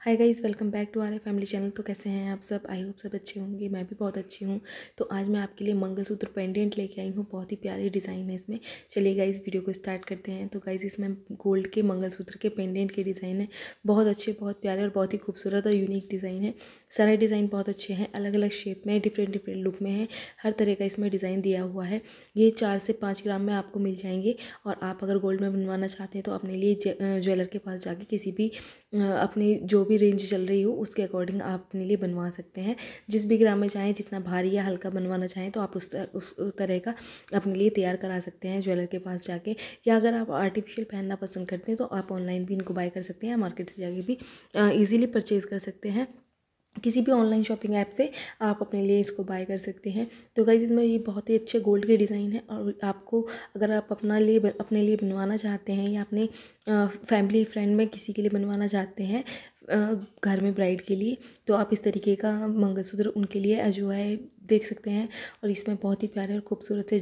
hi guys welcome back to our family channel तो कैसे हैं आप सब आई होप सब अच्छे होंगे मैं भी बहुत अच्छी हूँ तो आज मैं आपके लिए मंगलसूत्र पेंडेंट लेके आई हूँ बहुत ही प्यारी डिज़ाइन है इसमें चलिए गाइज़ वीडियो को स्टार्ट करते हैं तो गाइज़ इसमें गोल्ड के मंगलसूत्र के पेंडेंट के डिज़ाइन है बहुत अच्छे बहुत प्यारे और बहुत ही खूबसूरत और यूनिक डिज़ाइन है सारे डिज़ाइन बहुत अच्छे हैं अलग अलग शेप में डिफरेंट डिफरेंट लुक में है हर तरह का इसमें डिज़ाइन दिया हुआ है ये चार से पाँच ग्राम में आपको मिल जाएंगे और आप अगर गोल्ड में बनवाना चाहते हैं तो अपने लिए ज्वेलर के पास जाके किसी भी अपने जो भी रेंज चल रही हो उसके अकॉर्डिंग आप अपने लिए बनवा सकते हैं जिस भी ग्राम में चाहें जितना भारी या हल्का बनवाना चाहें तो आप उस तर, उस तरह का अपने लिए तैयार करा सकते हैं ज्वेलर के पास जाके या अगर आप आर्टिफिशियल पहनना पसंद करते हैं तो आप ऑनलाइन भी इनको बाय कर सकते हैं मार्केट से जाके भी ईजिली परचेज़ कर सकते हैं किसी भी ऑनलाइन शॉपिंग ऐप से आप अपने लिए इसको बाय कर सकते हैं तो गाइज इसमें ये बहुत ही अच्छे गोल्ड के डिज़ाइन है और आपको अगर आप अपना लिए अपने लिए बनवाना चाहते हैं या अपने फैमिली फ्रेंड में किसी के लिए बनवाना चाहते हैं घर में ब्राइड के लिए तो आप इस तरीके का मंगलसूत्र उनके लिए जो है देख सकते हैं और इसमें बहुत ही प्यारे और खूबसूरत से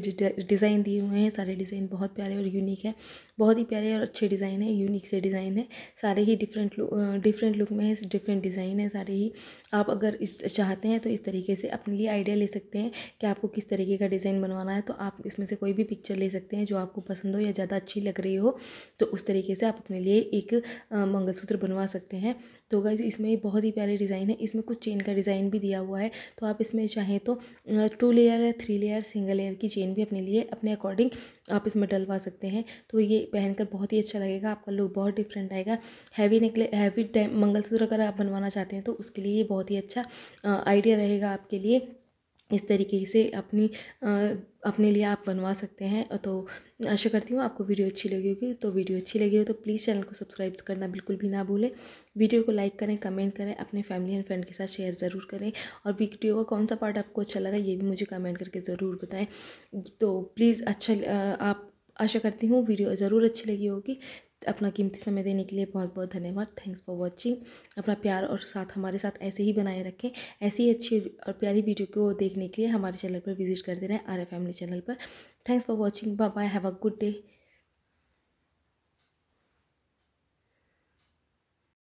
डिज़ाइन दिए हुए हैं सारे डिज़ाइन बहुत प्यारे और यूनिक है बहुत ही प्यारे और अच्छे डिज़ाइन है यूनिक से डिज़ाइन है सारे ही डिफरेंट लुक डिफरेंट लुक में है डिफरेंट डिज़ाइन है सारे ही आप अगर इस चाहते हैं तो इस तरीके से अपने लिए आइडिया ले सकते हैं कि आपको किस तरीके का डिज़ाइन बनवाना है तो आप इसमें से कोई भी पिक्चर ले सकते हैं जो आपको पसंद हो या ज़्यादा अच्छी लग रही हो तो उस तरीके से आप अपने लिए एक मंगलसूत्र बनवा सकते हैं तो गाइज इसमें बहुत ही प्यारे डिज़ाइन है इसमें कुछ चेन का डिज़ाइन भी दिया हुआ है तो आप इसमें चाहें तो टू लेयर या थ्री लेयर सिंगल लेयर की चेन भी अपने लिए अपने अकॉर्डिंग आप इसमें डलवा सकते हैं तो ये पहनकर बहुत ही अच्छा लगेगा आपका लुक बहुत डिफरेंट आएगा हैवी नेकले हैवी मंगलसूत्र अगर आप बनवाना चाहते हैं तो उसके लिए ये बहुत ही अच्छा आइडिया रहेगा आपके लिए इस तरीके से अपनी अपने लिए आप बनवा सकते हैं तो आशा करती हूँ आपको वीडियो अच्छी लगी होगी तो वीडियो अच्छी लगी हो तो प्लीज़ चैनल को सब्सक्राइब करना बिल्कुल भी ना भूलें वीडियो को लाइक करें कमेंट करें अपने फैमिली एंड फ्रेंड के साथ शेयर ज़रूर करें और वीडियो का कौन सा पार्ट आपको अच्छा लगा ये भी मुझे कमेंट करके ज़रूर बताएँ तो प्लीज़ अच्छा आप आशा करती हूँ वीडियो ज़रूर अच्छी लगी होगी अपना कीमती समय देने के लिए बहुत बहुत धन्यवाद थैंक्स फॉर वॉचिंग अपना प्यार और साथ हमारे साथ ऐसे ही बनाए रखें ऐसी अच्छी और प्यारी वीडियो को देखने के लिए हमारे चैनल पर विजिट करते रहें आर फैमिली चैनल पर thanks for watching bye bye have a good day